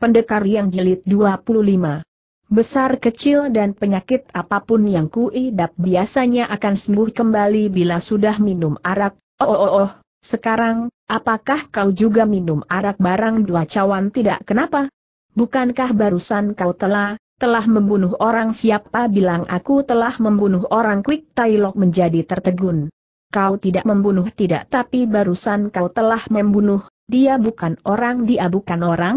Pendekar yang jelit 25. Besar kecil dan penyakit apapun yang kuidap biasanya akan sembuh kembali bila sudah minum arak. Oh oh oh, oh. sekarang, apakah kau juga minum arak barang dua cawan tidak kenapa? Bukankah barusan kau telah, telah membunuh orang siapa bilang aku telah membunuh orang Quick Tailok menjadi tertegun. Kau tidak membunuh tidak tapi barusan kau telah membunuh, dia bukan orang dia bukan orang,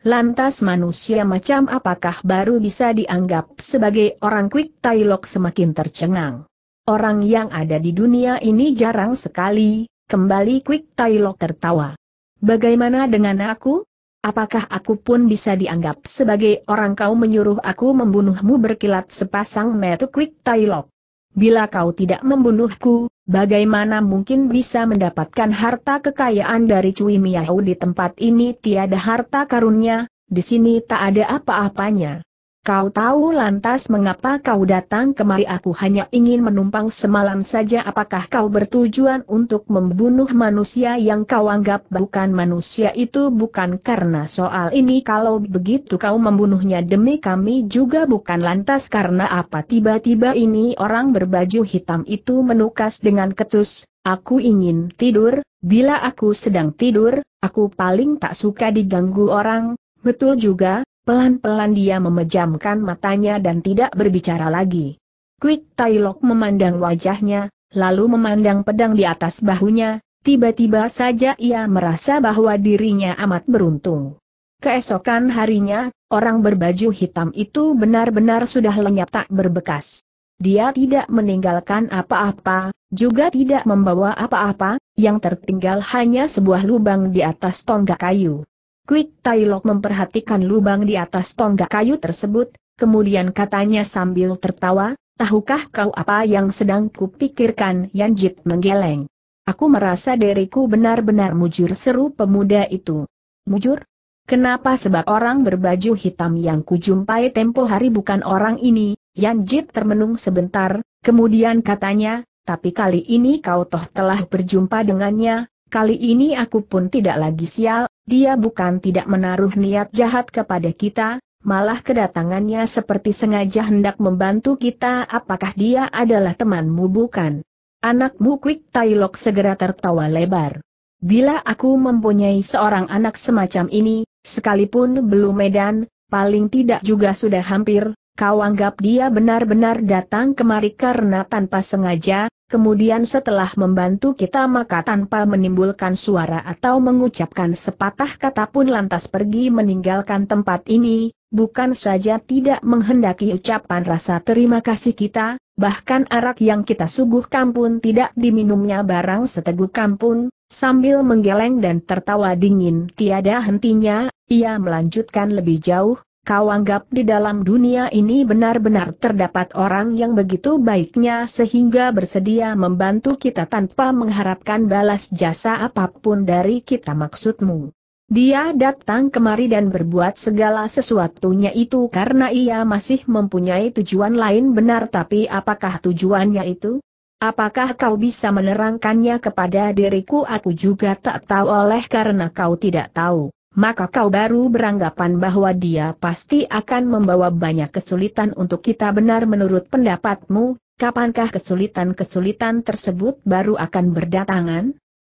Lantas manusia macam apakah baru bisa dianggap sebagai orang Quick Tailok semakin tercengang. Orang yang ada di dunia ini jarang sekali, kembali Quick Tailok tertawa. Bagaimana dengan aku? Apakah aku pun bisa dianggap sebagai orang kau menyuruh aku membunuhmu berkilat sepasang metu Quick Tailok? Bila kau tidak membunuhku, bagaimana mungkin bisa mendapatkan harta kekayaan dari Cui Miao di tempat ini tiada harta karunnya, di sini tak ada apa-apanya. Kau tahu lantas mengapa kau datang kemari aku hanya ingin menumpang semalam saja apakah kau bertujuan untuk membunuh manusia yang kau anggap bukan manusia itu bukan karena soal ini kalau begitu kau membunuhnya demi kami juga bukan lantas karena apa tiba-tiba ini orang berbaju hitam itu menukas dengan ketus, aku ingin tidur, bila aku sedang tidur, aku paling tak suka diganggu orang, betul juga, Pelan-pelan dia memejamkan matanya dan tidak berbicara lagi. Quick Tailok memandang wajahnya, lalu memandang pedang di atas bahunya, tiba-tiba saja ia merasa bahwa dirinya amat beruntung. Keesokan harinya, orang berbaju hitam itu benar-benar sudah lenyap tak berbekas. Dia tidak meninggalkan apa-apa, juga tidak membawa apa-apa, yang tertinggal hanya sebuah lubang di atas tonggak kayu. Quick Tailok memperhatikan lubang di atas tonggak kayu tersebut, kemudian katanya sambil tertawa, tahukah kau apa yang sedang kupikirkan Jit menggeleng. Aku merasa diriku benar-benar mujur seru pemuda itu. Mujur? Kenapa sebab orang berbaju hitam yang kujumpai tempo hari bukan orang ini, Jit termenung sebentar, kemudian katanya, tapi kali ini kau toh telah berjumpa dengannya, Kali ini aku pun tidak lagi sial, dia bukan tidak menaruh niat jahat kepada kita, malah kedatangannya seperti sengaja hendak membantu kita apakah dia adalah temanmu bukan. Anakmu Quick Tailok segera tertawa lebar. Bila aku mempunyai seorang anak semacam ini, sekalipun belum medan, paling tidak juga sudah hampir, kau anggap dia benar-benar datang kemari karena tanpa sengaja, Kemudian setelah membantu kita maka tanpa menimbulkan suara atau mengucapkan sepatah kata pun lantas pergi meninggalkan tempat ini, bukan saja tidak menghendaki ucapan rasa terima kasih kita, bahkan arak yang kita suguh kampun tidak diminumnya barang seteguk kampun, sambil menggeleng dan tertawa dingin tiada hentinya, ia melanjutkan lebih jauh, Kau anggap di dalam dunia ini benar-benar terdapat orang yang begitu baiknya sehingga bersedia membantu kita tanpa mengharapkan balas jasa apapun dari kita maksudmu. Dia datang kemari dan berbuat segala sesuatunya itu karena ia masih mempunyai tujuan lain benar tapi apakah tujuannya itu? Apakah kau bisa menerangkannya kepada diriku? Aku juga tak tahu oleh karena kau tidak tahu maka kau baru beranggapan bahwa dia pasti akan membawa banyak kesulitan untuk kita benar menurut pendapatmu, kapankah kesulitan-kesulitan tersebut baru akan berdatangan?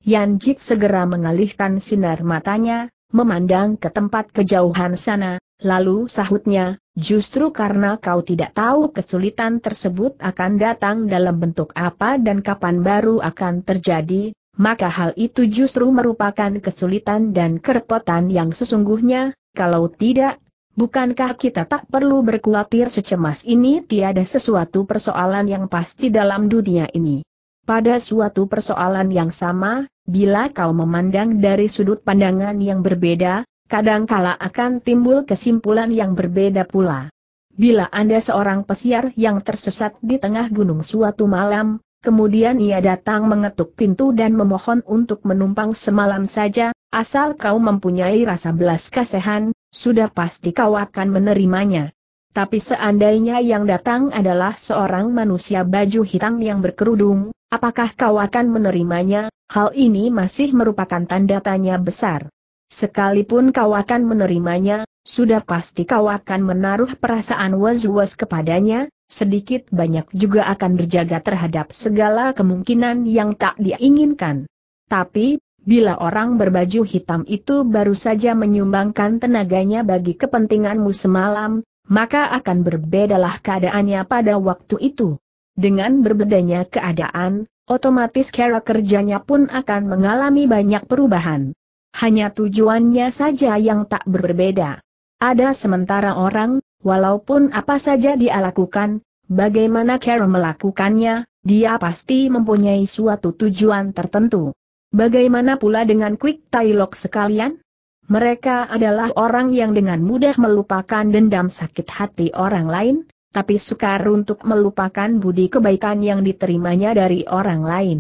Yan Jik segera mengalihkan sinar matanya, memandang ke tempat kejauhan sana, lalu sahutnya, justru karena kau tidak tahu kesulitan tersebut akan datang dalam bentuk apa dan kapan baru akan terjadi, maka hal itu justru merupakan kesulitan dan kerepotan yang sesungguhnya, kalau tidak, bukankah kita tak perlu berkhawatir secemas ini tiada sesuatu persoalan yang pasti dalam dunia ini. Pada suatu persoalan yang sama, bila kau memandang dari sudut pandangan yang berbeda, kadangkala akan timbul kesimpulan yang berbeda pula. Bila Anda seorang pesiar yang tersesat di tengah gunung suatu malam, Kemudian ia datang mengetuk pintu dan memohon untuk menumpang semalam saja, asal kau mempunyai rasa belas kasihan, sudah pasti kau akan menerimanya. Tapi seandainya yang datang adalah seorang manusia baju hitam yang berkerudung, apakah kau akan menerimanya? Hal ini masih merupakan tanda tanya besar. Sekalipun kau akan menerimanya, sudah pasti kau akan menaruh perasaan was-was kepadanya, sedikit banyak juga akan berjaga terhadap segala kemungkinan yang tak diinginkan. Tapi, bila orang berbaju hitam itu baru saja menyumbangkan tenaganya bagi kepentinganmu semalam, maka akan berbedalah keadaannya pada waktu itu. Dengan berbedanya keadaan, otomatis cara kerjanya pun akan mengalami banyak perubahan. Hanya tujuannya saja yang tak berbeda. Ada sementara orang, Walaupun apa saja dia lakukan, bagaimana Carol melakukannya, dia pasti mempunyai suatu tujuan tertentu. Bagaimana pula dengan Quick Tailok sekalian? Mereka adalah orang yang dengan mudah melupakan dendam sakit hati orang lain, tapi sukar untuk melupakan budi kebaikan yang diterimanya dari orang lain.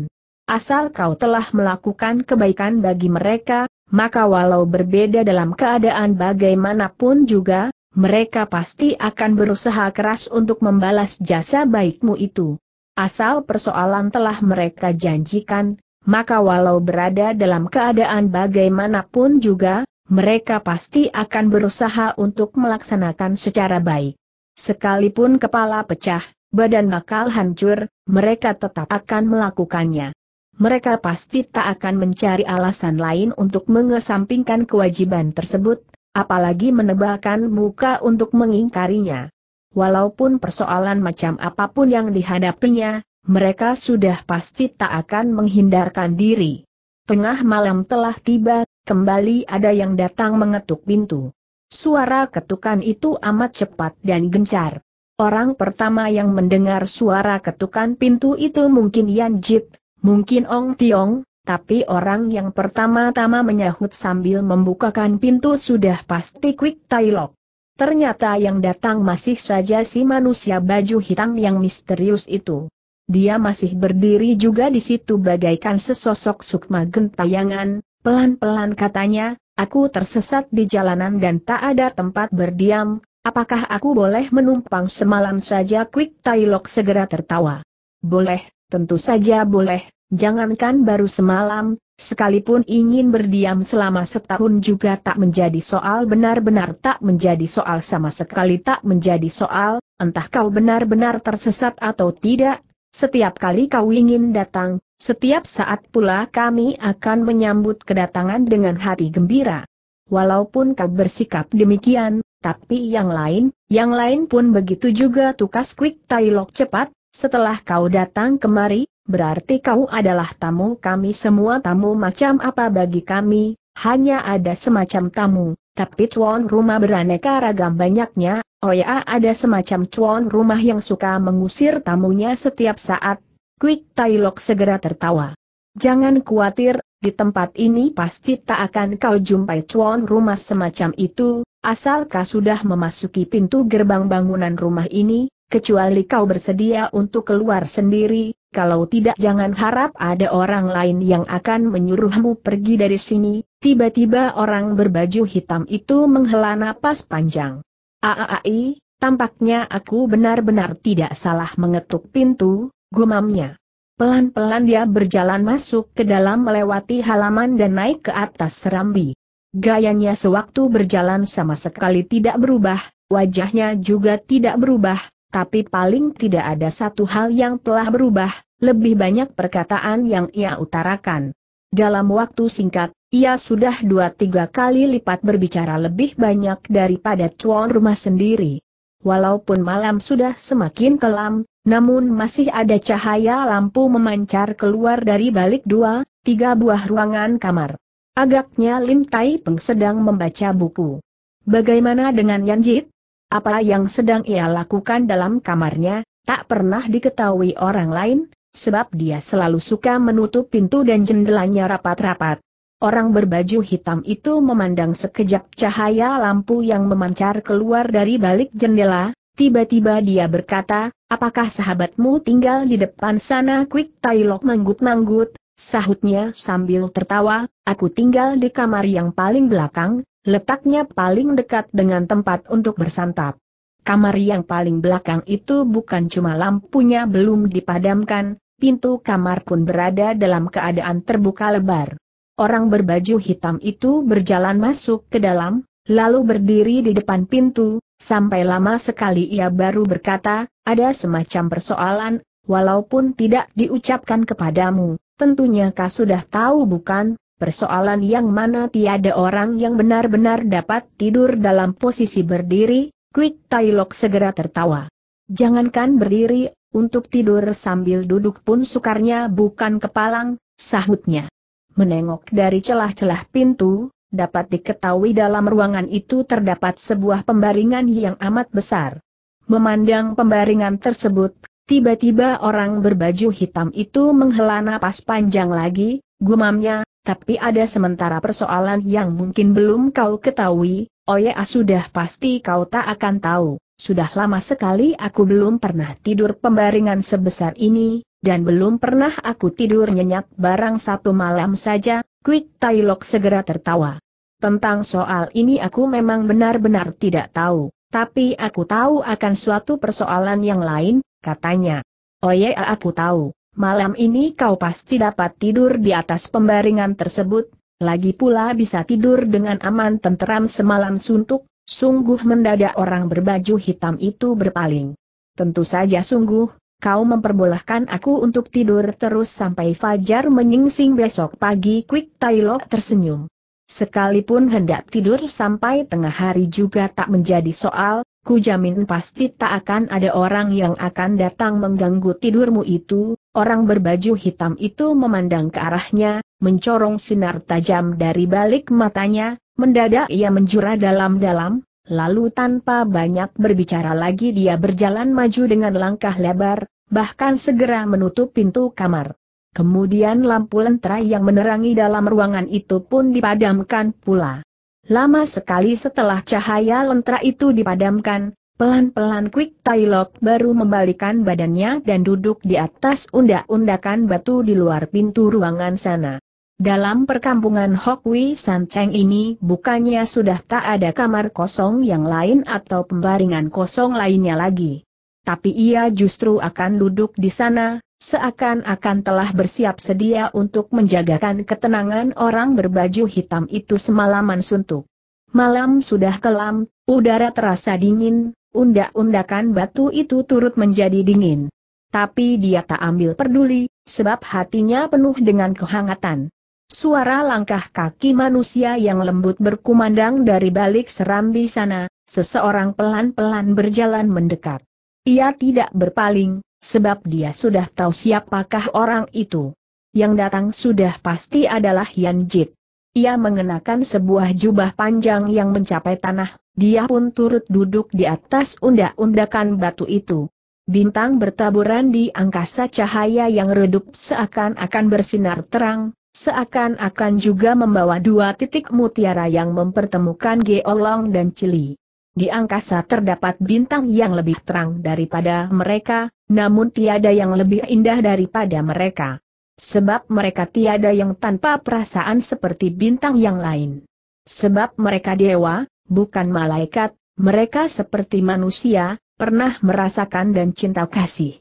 Asal kau telah melakukan kebaikan bagi mereka, maka walau berbeda dalam keadaan bagaimanapun juga, mereka pasti akan berusaha keras untuk membalas jasa baikmu itu. Asal persoalan telah mereka janjikan, maka walau berada dalam keadaan bagaimanapun juga, mereka pasti akan berusaha untuk melaksanakan secara baik. Sekalipun kepala pecah, badan bakal hancur, mereka tetap akan melakukannya. Mereka pasti tak akan mencari alasan lain untuk mengesampingkan kewajiban tersebut, apalagi menebalkan muka untuk mengingkarinya. Walaupun persoalan macam apapun yang dihadapinya, mereka sudah pasti tak akan menghindarkan diri. Tengah malam telah tiba, kembali ada yang datang mengetuk pintu. Suara ketukan itu amat cepat dan gencar. Orang pertama yang mendengar suara ketukan pintu itu mungkin Yan Jit, mungkin Ong Tiong, tapi orang yang pertama-tama menyahut sambil membukakan pintu sudah pasti Quick tailok. Ternyata yang datang masih saja si manusia baju hitam yang misterius itu. Dia masih berdiri juga di situ bagaikan sesosok sukma gentayangan, pelan-pelan katanya, aku tersesat di jalanan dan tak ada tempat berdiam, apakah aku boleh menumpang semalam saja Quick tailok segera tertawa. Boleh, tentu saja boleh, Jangankan baru semalam, sekalipun ingin berdiam selama setahun juga tak menjadi soal benar-benar tak menjadi soal sama sekali tak menjadi soal, entah kau benar-benar tersesat atau tidak, setiap kali kau ingin datang, setiap saat pula kami akan menyambut kedatangan dengan hati gembira. Walaupun kau bersikap demikian, tapi yang lain, yang lain pun begitu juga tukas quick tailok cepat, setelah kau datang kemari, Berarti kau adalah tamu kami semua tamu macam apa bagi kami, hanya ada semacam tamu, tapi tuan rumah beraneka ragam banyaknya, oh ya ada semacam tuan rumah yang suka mengusir tamunya setiap saat. Quick Tailok segera tertawa. Jangan khawatir, di tempat ini pasti tak akan kau jumpai tuan rumah semacam itu, asal kau sudah memasuki pintu gerbang bangunan rumah ini, kecuali kau bersedia untuk keluar sendiri, kalau tidak jangan harap ada orang lain yang akan menyuruhmu pergi dari sini. Tiba-tiba orang berbaju hitam itu menghela napas panjang. Aai, tampaknya aku benar-benar tidak salah mengetuk pintu, gumamnya. Pelan-pelan dia berjalan masuk ke dalam melewati halaman dan naik ke atas serambi. Gayanya sewaktu berjalan sama sekali tidak berubah, wajahnya juga tidak berubah, tapi paling tidak ada satu hal yang telah berubah, lebih banyak perkataan yang ia utarakan. Dalam waktu singkat, ia sudah dua tiga kali lipat berbicara lebih banyak daripada tuan rumah sendiri. Walaupun malam sudah semakin kelam, namun masih ada cahaya lampu memancar keluar dari balik dua, tiga buah ruangan kamar. Agaknya Lim Tai Peng sedang membaca buku. Bagaimana dengan Yanjit? Apa yang sedang ia lakukan dalam kamarnya, tak pernah diketahui orang lain, sebab dia selalu suka menutup pintu dan jendelanya rapat-rapat. Orang berbaju hitam itu memandang sekejap cahaya lampu yang memancar keluar dari balik jendela, tiba-tiba dia berkata, apakah sahabatmu tinggal di depan sana Quick Tailok manggut-manggut, sahutnya sambil tertawa, aku tinggal di kamar yang paling belakang, letaknya paling dekat dengan tempat untuk bersantap. Kamar yang paling belakang itu bukan cuma lampunya belum dipadamkan, pintu kamar pun berada dalam keadaan terbuka lebar. Orang berbaju hitam itu berjalan masuk ke dalam, lalu berdiri di depan pintu, sampai lama sekali ia baru berkata, ada semacam persoalan, walaupun tidak diucapkan kepadamu, Tentunya kau sudah tahu bukan, persoalan yang mana tiada orang yang benar-benar dapat tidur dalam posisi berdiri, Quick Tailok segera tertawa. Jangankan berdiri, untuk tidur sambil duduk pun sukarnya bukan kepalang, sahutnya. Menengok dari celah-celah pintu, dapat diketahui dalam ruangan itu terdapat sebuah pembaringan yang amat besar. Memandang pembaringan tersebut, Tiba-tiba orang berbaju hitam itu menghela napas panjang lagi, gumamnya, tapi ada sementara persoalan yang mungkin belum kau ketahui, oh ya, sudah pasti kau tak akan tahu. Sudah lama sekali aku belum pernah tidur pembaringan sebesar ini, dan belum pernah aku tidur nyenyak barang satu malam saja, Quick Tailok segera tertawa. Tentang soal ini aku memang benar-benar tidak tahu, tapi aku tahu akan suatu persoalan yang lain, katanya. Oh ya aku tahu, malam ini kau pasti dapat tidur di atas pembaringan tersebut, lagi pula bisa tidur dengan aman tenteram semalam suntuk, sungguh mendadak orang berbaju hitam itu berpaling. Tentu saja sungguh, kau memperbolehkan aku untuk tidur terus sampai fajar menyingsing besok pagi Quick Tailok tersenyum. Sekalipun hendak tidur sampai tengah hari juga tak menjadi soal, ku jamin pasti tak akan ada orang yang akan datang mengganggu tidurmu itu, orang berbaju hitam itu memandang ke arahnya, mencorong sinar tajam dari balik matanya, mendadak ia menjura dalam-dalam, lalu tanpa banyak berbicara lagi dia berjalan maju dengan langkah lebar, bahkan segera menutup pintu kamar. Kemudian lampu lentera yang menerangi dalam ruangan itu pun dipadamkan pula. Lama sekali setelah cahaya lentera itu dipadamkan, pelan-pelan Quick Tailok baru membalikan badannya dan duduk di atas undak-undakan batu di luar pintu ruangan sana. Dalam perkampungan Hokwi Sanceng ini bukannya sudah tak ada kamar kosong yang lain atau pembaringan kosong lainnya lagi tapi ia justru akan duduk di sana, seakan-akan telah bersiap sedia untuk menjagakan ketenangan orang berbaju hitam itu semalaman suntuk. Malam sudah kelam, udara terasa dingin, undak-undakan batu itu turut menjadi dingin. Tapi dia tak ambil peduli, sebab hatinya penuh dengan kehangatan. Suara langkah kaki manusia yang lembut berkumandang dari balik serambi sana, seseorang pelan-pelan berjalan mendekat. Ia tidak berpaling, sebab dia sudah tahu siapakah orang itu. Yang datang sudah pasti adalah Yan Jit. Ia mengenakan sebuah jubah panjang yang mencapai tanah, dia pun turut duduk di atas undak-undakan batu itu. Bintang bertaburan di angkasa cahaya yang redup seakan-akan bersinar terang, seakan-akan juga membawa dua titik mutiara yang mempertemukan Geolong dan Cili. Di angkasa terdapat bintang yang lebih terang daripada mereka, namun tiada yang lebih indah daripada mereka. Sebab mereka tiada yang tanpa perasaan seperti bintang yang lain. Sebab mereka dewa, bukan malaikat, mereka seperti manusia, pernah merasakan dan cinta kasih.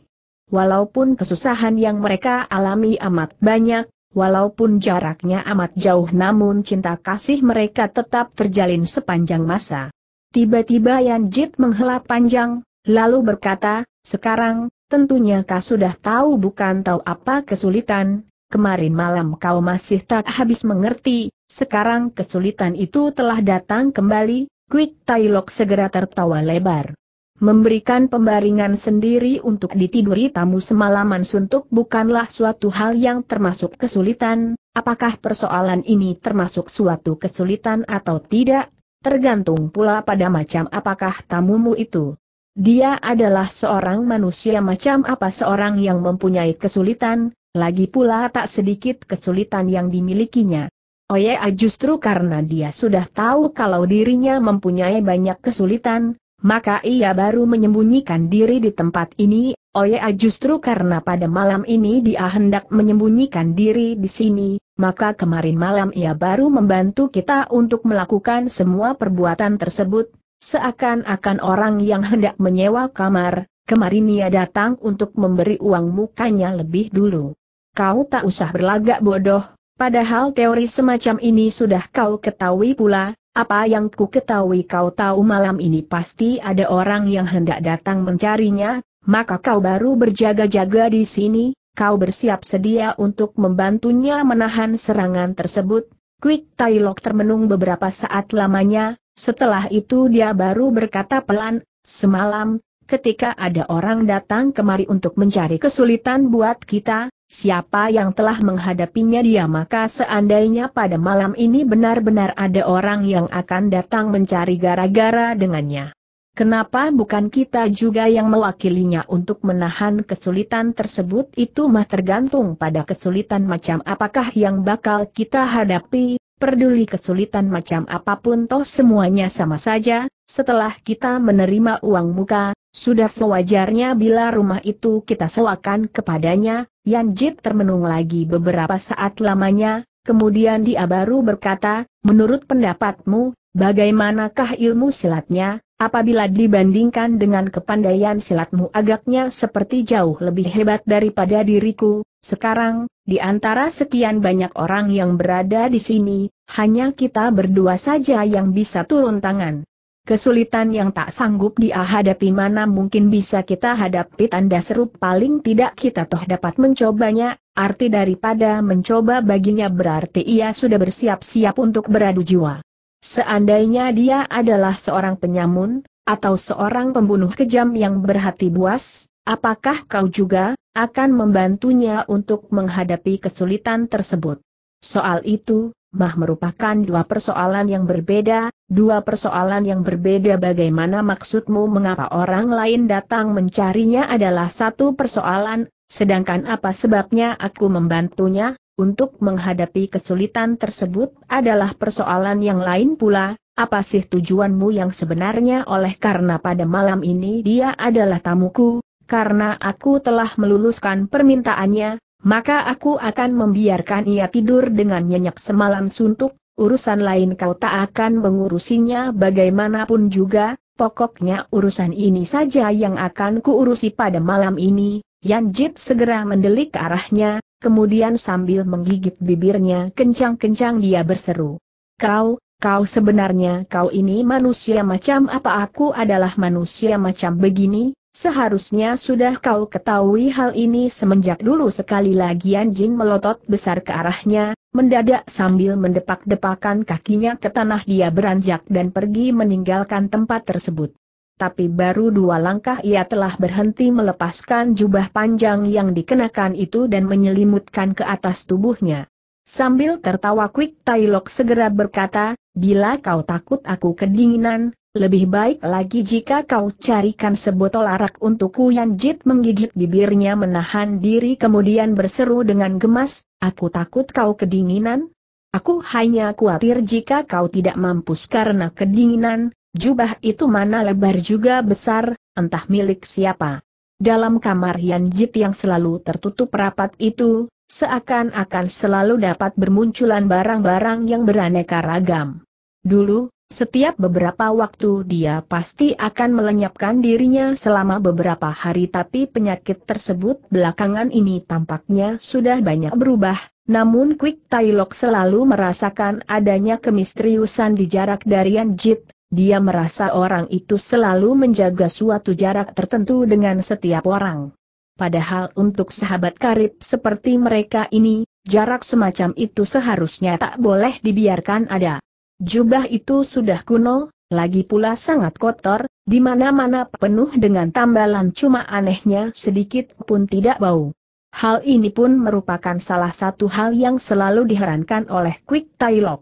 Walaupun kesusahan yang mereka alami amat banyak, walaupun jaraknya amat jauh namun cinta kasih mereka tetap terjalin sepanjang masa. Tiba-tiba Yan Jit menghela panjang, lalu berkata, sekarang, tentunya kau sudah tahu bukan tahu apa kesulitan, kemarin malam kau masih tak habis mengerti, sekarang kesulitan itu telah datang kembali, Quick Lok segera tertawa lebar. Memberikan pembaringan sendiri untuk ditiduri tamu semalaman suntuk bukanlah suatu hal yang termasuk kesulitan, apakah persoalan ini termasuk suatu kesulitan atau tidak, Tergantung pula pada macam apakah tamumu itu. Dia adalah seorang manusia macam apa seorang yang mempunyai kesulitan, lagi pula tak sedikit kesulitan yang dimilikinya. Oya oh justru karena dia sudah tahu kalau dirinya mempunyai banyak kesulitan, maka ia baru menyembunyikan diri di tempat ini, Oya oh justru karena pada malam ini dia hendak menyembunyikan diri di sini, maka kemarin malam ia baru membantu kita untuk melakukan semua perbuatan tersebut, seakan-akan orang yang hendak menyewa kamar, kemarin ia datang untuk memberi uang mukanya lebih dulu. Kau tak usah berlagak bodoh, padahal teori semacam ini sudah kau ketahui pula, apa yang ku ketahui kau tahu malam ini pasti ada orang yang hendak datang mencarinya, maka kau baru berjaga-jaga di sini, kau bersiap sedia untuk membantunya menahan serangan tersebut. Quick Tailok termenung beberapa saat lamanya, setelah itu dia baru berkata pelan, semalam, ketika ada orang datang kemari untuk mencari kesulitan buat kita, siapa yang telah menghadapinya dia maka seandainya pada malam ini benar-benar ada orang yang akan datang mencari gara-gara dengannya. Kenapa bukan kita juga yang mewakilinya untuk menahan kesulitan tersebut itu mah tergantung pada kesulitan macam apakah yang bakal kita hadapi, peduli kesulitan macam apapun toh semuanya sama saja, setelah kita menerima uang muka, sudah sewajarnya bila rumah itu kita sewakan kepadanya, Jit termenung lagi beberapa saat lamanya, kemudian dia baru berkata, menurut pendapatmu, Bagaimanakah ilmu silatnya, apabila dibandingkan dengan kepandaian silatmu agaknya seperti jauh lebih hebat daripada diriku, sekarang, di antara sekian banyak orang yang berada di sini, hanya kita berdua saja yang bisa turun tangan. Kesulitan yang tak sanggup dia hadapi mana mungkin bisa kita hadapi tanda seru paling tidak kita toh dapat mencobanya, arti daripada mencoba baginya berarti ia sudah bersiap-siap untuk beradu jiwa. Seandainya dia adalah seorang penyamun, atau seorang pembunuh kejam yang berhati buas, apakah kau juga akan membantunya untuk menghadapi kesulitan tersebut? Soal itu, mah merupakan dua persoalan yang berbeda, dua persoalan yang berbeda bagaimana maksudmu mengapa orang lain datang mencarinya adalah satu persoalan, sedangkan apa sebabnya aku membantunya, untuk menghadapi kesulitan tersebut adalah persoalan yang lain pula, apa sih tujuanmu yang sebenarnya oleh karena pada malam ini dia adalah tamuku, karena aku telah meluluskan permintaannya, maka aku akan membiarkan ia tidur dengan nyenyak semalam suntuk, urusan lain kau tak akan mengurusinya bagaimanapun juga, pokoknya urusan ini saja yang akan kuurusi pada malam ini, Yanjit segera mendelik ke arahnya, Kemudian sambil menggigit bibirnya kencang-kencang dia berseru. Kau, kau sebenarnya kau ini manusia macam apa aku adalah manusia macam begini, seharusnya sudah kau ketahui hal ini semenjak dulu sekali lagi." anjing melotot besar ke arahnya, mendadak sambil mendepak-depakan kakinya ke tanah dia beranjak dan pergi meninggalkan tempat tersebut tapi baru dua langkah ia telah berhenti melepaskan jubah panjang yang dikenakan itu dan menyelimutkan ke atas tubuhnya. Sambil tertawa Quick Tailok segera berkata, bila kau takut aku kedinginan, lebih baik lagi jika kau carikan sebotol arak untukku yang Jit menggigit bibirnya menahan diri kemudian berseru dengan gemas, aku takut kau kedinginan? Aku hanya khawatir jika kau tidak mampus karena kedinginan, Jubah itu mana lebar juga besar, entah milik siapa. Dalam kamar Yan Jit yang selalu tertutup rapat itu, seakan-akan selalu dapat bermunculan barang-barang yang beraneka ragam. Dulu, setiap beberapa waktu dia pasti akan melenyapkan dirinya selama beberapa hari tapi penyakit tersebut belakangan ini tampaknya sudah banyak berubah, namun Quick Tailok selalu merasakan adanya kemistriusan di jarak dari Yan Jit, dia merasa orang itu selalu menjaga suatu jarak tertentu dengan setiap orang. Padahal untuk sahabat karib seperti mereka ini, jarak semacam itu seharusnya tak boleh dibiarkan ada. Jubah itu sudah kuno, lagi pula sangat kotor, di mana-mana penuh dengan tambalan cuma anehnya sedikit pun tidak bau. Hal ini pun merupakan salah satu hal yang selalu diherankan oleh Quick Tailok.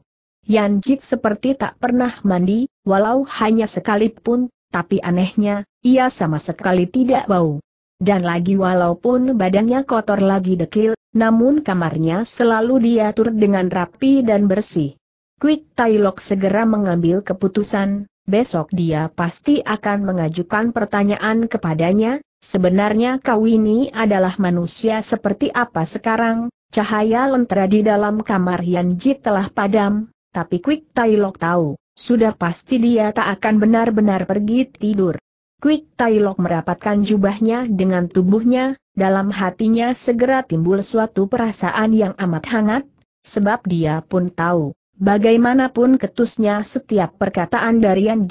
Yan Jit seperti tak pernah mandi, walau hanya sekalipun, tapi anehnya, ia sama sekali tidak bau. Dan lagi walaupun badannya kotor lagi dekil, namun kamarnya selalu diatur dengan rapi dan bersih. Quick Tailok segera mengambil keputusan, besok dia pasti akan mengajukan pertanyaan kepadanya, sebenarnya kau ini adalah manusia seperti apa sekarang, cahaya lentera di dalam kamar Yanji telah padam, tapi Quick Tai tahu, sudah pasti dia tak akan benar-benar pergi tidur. Quick Tai Lok merapatkan jubahnya dengan tubuhnya, dalam hatinya segera timbul suatu perasaan yang amat hangat, sebab dia pun tahu, bagaimanapun ketusnya setiap perkataan dari Yan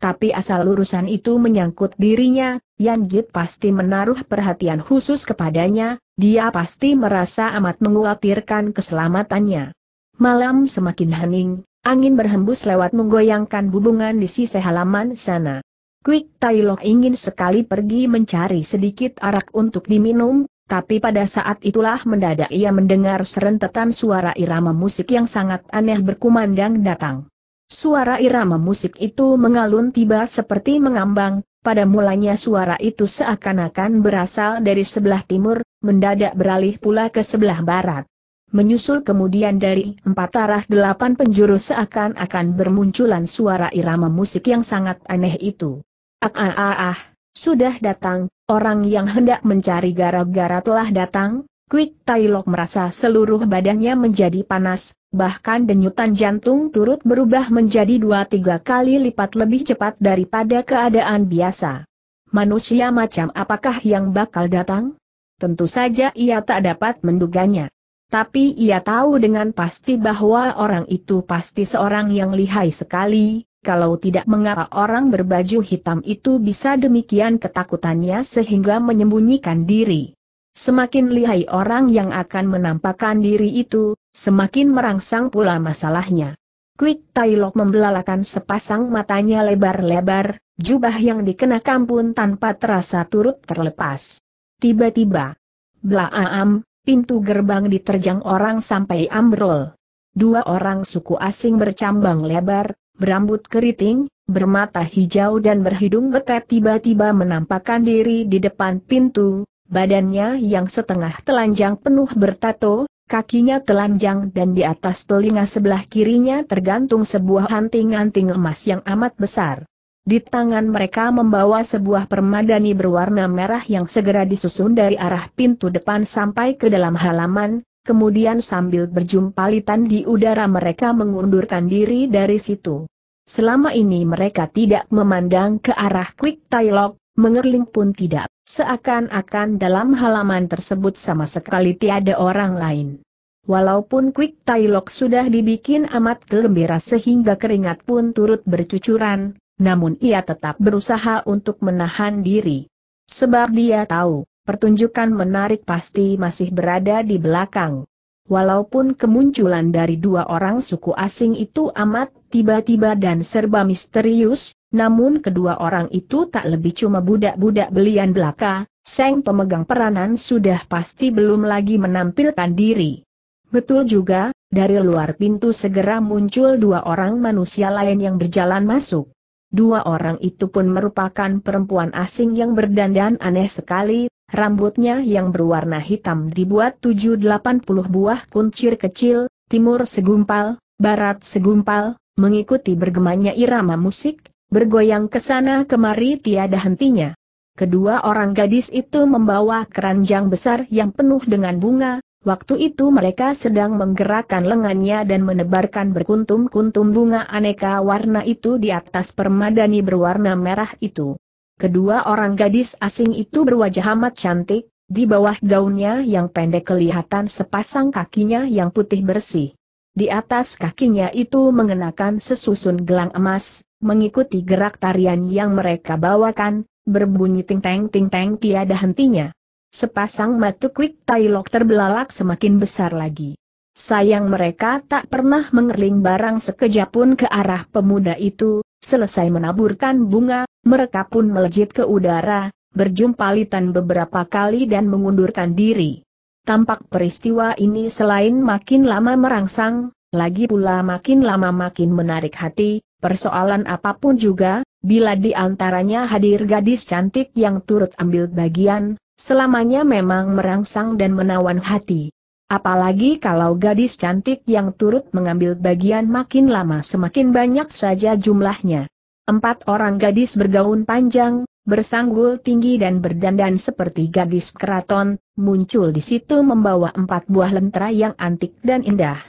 tapi asal urusan itu menyangkut dirinya, Yan Jit pasti menaruh perhatian khusus kepadanya, dia pasti merasa amat mengkhawatirkan keselamatannya. Malam semakin hening, angin berhembus lewat menggoyangkan bubungan di sisi halaman sana. Quick Tailok ingin sekali pergi mencari sedikit arak untuk diminum, tapi pada saat itulah mendadak ia mendengar serentetan suara irama musik yang sangat aneh berkumandang datang. Suara irama musik itu mengalun tiba seperti mengambang, pada mulanya suara itu seakan-akan berasal dari sebelah timur, mendadak beralih pula ke sebelah barat. Menyusul kemudian dari empat arah delapan penjuru seakan-akan bermunculan suara irama musik yang sangat aneh itu. Ah ah ah ah, sudah datang, orang yang hendak mencari gara-gara telah datang, Quick Tailok merasa seluruh badannya menjadi panas, bahkan denyutan jantung turut berubah menjadi dua tiga kali lipat lebih cepat daripada keadaan biasa. Manusia macam apakah yang bakal datang? Tentu saja ia tak dapat menduganya. Tapi ia tahu dengan pasti bahwa orang itu pasti seorang yang lihai sekali, kalau tidak mengapa orang berbaju hitam itu bisa demikian ketakutannya sehingga menyembunyikan diri. Semakin lihai orang yang akan menampakkan diri itu, semakin merangsang pula masalahnya. Quick Tailok membelalakan sepasang matanya lebar-lebar, jubah yang dikenakan pun tanpa terasa turut terlepas. Tiba-tiba, Blaam, pintu gerbang diterjang orang sampai ambrol. Dua orang suku asing bercambang lebar, berambut keriting, bermata hijau dan berhidung betet tiba-tiba menampakkan diri di depan pintu, badannya yang setengah telanjang penuh bertato, kakinya telanjang dan di atas telinga sebelah kirinya tergantung sebuah anting-anting emas yang amat besar. Di tangan mereka membawa sebuah permadani berwarna merah yang segera disusun dari arah pintu depan sampai ke dalam halaman, kemudian sambil berjumpalitan di udara mereka mengundurkan diri dari situ. Selama ini mereka tidak memandang ke arah Quick Tailok, mengerling pun tidak, seakan-akan dalam halaman tersebut sama sekali tiada orang lain. Walaupun Quick Tailok sudah dibikin amat gembira sehingga keringat pun turut bercucuran, namun ia tetap berusaha untuk menahan diri. Sebab dia tahu, pertunjukan menarik pasti masih berada di belakang. Walaupun kemunculan dari dua orang suku asing itu amat tiba-tiba dan serba misterius, namun kedua orang itu tak lebih cuma budak-budak belian belaka, Seng pemegang peranan sudah pasti belum lagi menampilkan diri. Betul juga, dari luar pintu segera muncul dua orang manusia lain yang berjalan masuk. Dua orang itu pun merupakan perempuan asing yang berdandan aneh sekali, rambutnya yang berwarna hitam dibuat 780 buah kuncir kecil, timur segumpal, barat segumpal, mengikuti bergemanya irama musik, bergoyang ke sana kemari tiada hentinya. Kedua orang gadis itu membawa keranjang besar yang penuh dengan bunga, Waktu itu mereka sedang menggerakkan lengannya dan menebarkan berkuntum-kuntum bunga aneka warna itu di atas permadani berwarna merah itu. Kedua orang gadis asing itu berwajah amat cantik, di bawah gaunnya yang pendek kelihatan sepasang kakinya yang putih bersih. Di atas kakinya itu mengenakan sesusun gelang emas, mengikuti gerak tarian yang mereka bawakan, berbunyi ting-teng ting-teng tiada hentinya. Sepasang mata Quick Tailok terbelalak semakin besar lagi. Sayang mereka tak pernah mengerling barang sekejap pun ke arah pemuda itu, selesai menaburkan bunga, mereka pun melejit ke udara, berjumpa litan beberapa kali dan mengundurkan diri. Tampak peristiwa ini selain makin lama merangsang, lagi pula makin lama makin menarik hati, persoalan apapun juga, bila di antaranya hadir gadis cantik yang turut ambil bagian, Selamanya memang merangsang dan menawan hati. Apalagi kalau gadis cantik yang turut mengambil bagian makin lama semakin banyak saja jumlahnya. Empat orang gadis bergaun panjang, bersanggul tinggi dan berdandan seperti gadis keraton, muncul di situ membawa empat buah lentera yang antik dan indah.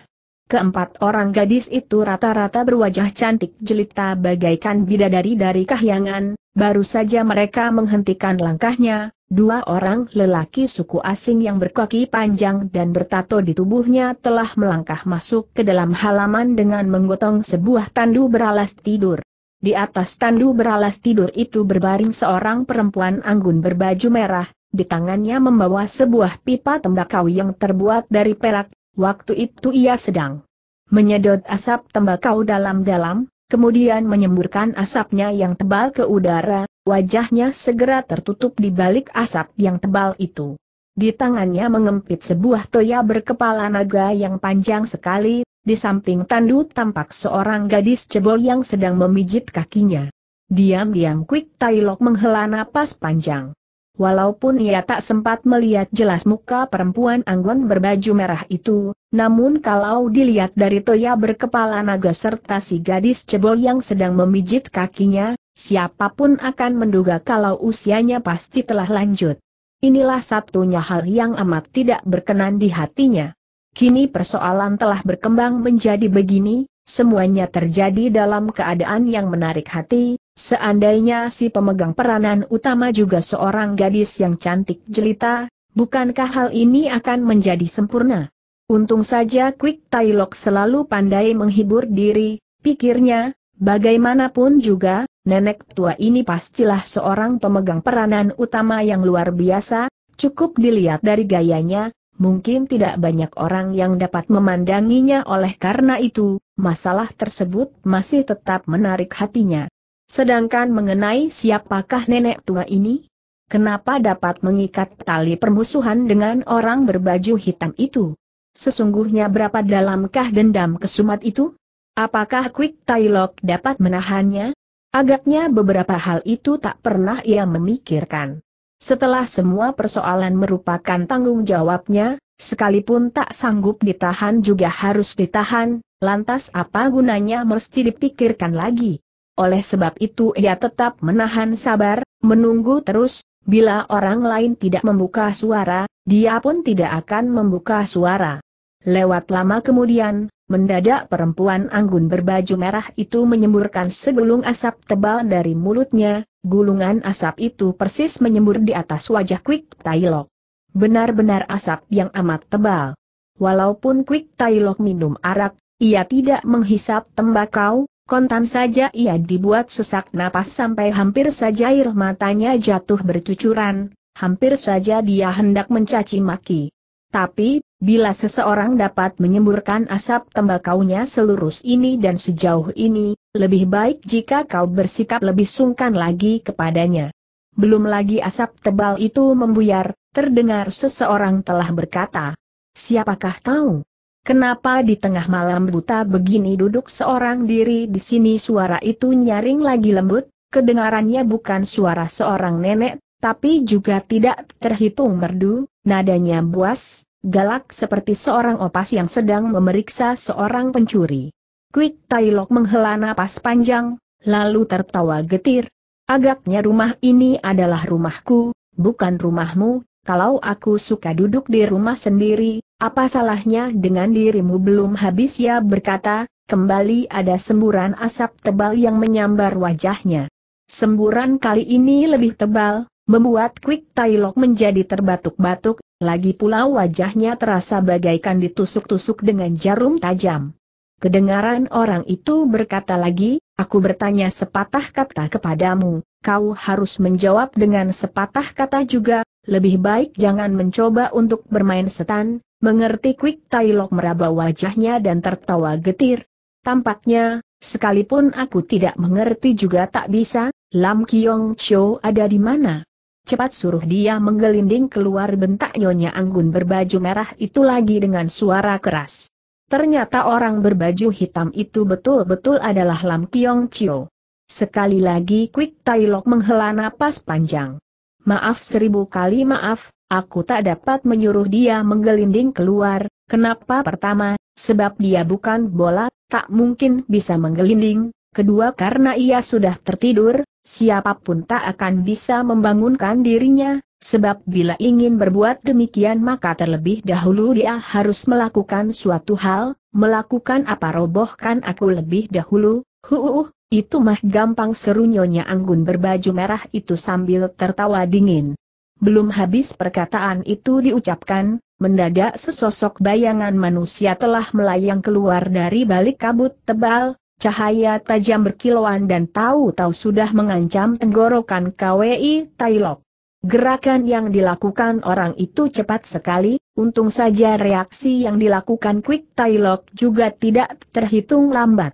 Keempat orang gadis itu rata-rata berwajah cantik jelita bagaikan bidadari dari kahyangan, baru saja mereka menghentikan langkahnya, dua orang lelaki suku asing yang berkaki panjang dan bertato di tubuhnya telah melangkah masuk ke dalam halaman dengan menggotong sebuah tandu beralas tidur. Di atas tandu beralas tidur itu berbaring seorang perempuan anggun berbaju merah, di tangannya membawa sebuah pipa tembakau yang terbuat dari perak Waktu itu ia sedang menyedot asap tembakau dalam-dalam, kemudian menyemburkan asapnya yang tebal ke udara, wajahnya segera tertutup di balik asap yang tebal itu. Di tangannya mengempit sebuah toya berkepala naga yang panjang sekali, di samping tandu tampak seorang gadis cebol yang sedang memijit kakinya. Diam-diam Quick Tailok menghela napas panjang. Walaupun ia tak sempat melihat jelas muka perempuan anggon berbaju merah itu, namun kalau dilihat dari toya berkepala naga serta si gadis cebol yang sedang memijit kakinya, siapapun akan menduga kalau usianya pasti telah lanjut. Inilah satunya hal yang amat tidak berkenan di hatinya. Kini persoalan telah berkembang menjadi begini, semuanya terjadi dalam keadaan yang menarik hati, Seandainya si pemegang peranan utama juga seorang gadis yang cantik jelita, bukankah hal ini akan menjadi sempurna? Untung saja Quick Tailok selalu pandai menghibur diri, pikirnya, bagaimanapun juga, nenek tua ini pastilah seorang pemegang peranan utama yang luar biasa, cukup dilihat dari gayanya, mungkin tidak banyak orang yang dapat memandanginya oleh karena itu, masalah tersebut masih tetap menarik hatinya. Sedangkan mengenai siapakah nenek tua ini? Kenapa dapat mengikat tali permusuhan dengan orang berbaju hitam itu? Sesungguhnya berapa dalamkah dendam kesumat itu? Apakah Quick Tailok dapat menahannya? Agaknya beberapa hal itu tak pernah ia memikirkan. Setelah semua persoalan merupakan tanggung jawabnya, sekalipun tak sanggup ditahan juga harus ditahan, lantas apa gunanya mesti dipikirkan lagi oleh sebab itu ia tetap menahan sabar, menunggu terus, bila orang lain tidak membuka suara, dia pun tidak akan membuka suara. Lewat lama kemudian, mendadak perempuan anggun berbaju merah itu menyemburkan segulung asap tebal dari mulutnya, gulungan asap itu persis menyembur di atas wajah Quick Tailok. Benar-benar asap yang amat tebal. Walaupun Quick Tailok minum arak, ia tidak menghisap tembakau, Kontan saja ia dibuat sesak napas sampai hampir saja air matanya jatuh bercucuran, hampir saja dia hendak mencaci maki. Tapi, bila seseorang dapat menyemburkan asap tembakaunya selurus ini dan sejauh ini, lebih baik jika kau bersikap lebih sungkan lagi kepadanya. Belum lagi asap tebal itu membuyar, terdengar seseorang telah berkata, Siapakah kau? Kenapa di tengah malam buta begini duduk seorang diri di sini suara itu nyaring lagi lembut, kedengarannya bukan suara seorang nenek, tapi juga tidak terhitung merdu, nadanya buas, galak seperti seorang opas yang sedang memeriksa seorang pencuri. Quick Tailok menghela napas panjang, lalu tertawa getir. Agaknya rumah ini adalah rumahku, bukan rumahmu, kalau aku suka duduk di rumah sendiri, apa salahnya dengan dirimu belum habis ya berkata, kembali ada semburan asap tebal yang menyambar wajahnya. Semburan kali ini lebih tebal, membuat Quick Tailok menjadi terbatuk-batuk, lagi pula wajahnya terasa bagaikan ditusuk-tusuk dengan jarum tajam. Kedengaran orang itu berkata lagi, aku bertanya sepatah kata kepadamu, kau harus menjawab dengan sepatah kata juga, lebih baik jangan mencoba untuk bermain setan, Mengerti Quick Tailok meraba wajahnya dan tertawa getir. Tampaknya, sekalipun aku tidak mengerti juga tak bisa, Lam Kiong Cho ada di mana? Cepat suruh dia menggelinding keluar bentak Nyonya Anggun berbaju merah itu lagi dengan suara keras. Ternyata orang berbaju hitam itu betul-betul adalah Lam Kiong Cho. Sekali lagi Quick Tailok menghela napas panjang. Maaf seribu kali maaf, aku tak dapat menyuruh dia menggelinding keluar, kenapa pertama, sebab dia bukan bola, tak mungkin bisa menggelinding, kedua karena ia sudah tertidur, siapapun tak akan bisa membangunkan dirinya, sebab bila ingin berbuat demikian maka terlebih dahulu dia harus melakukan suatu hal, melakukan apa robohkan aku lebih dahulu, huuuh, itu mah gampang seru Nyonya Anggun berbaju merah itu sambil tertawa dingin. Belum habis perkataan itu diucapkan, mendadak sesosok bayangan manusia telah melayang keluar dari balik kabut tebal, cahaya tajam berkilauan dan tahu-tahu sudah mengancam tenggorokan KWI Tailok. Gerakan yang dilakukan orang itu cepat sekali, untung saja reaksi yang dilakukan Quick Tailok juga tidak terhitung lambat.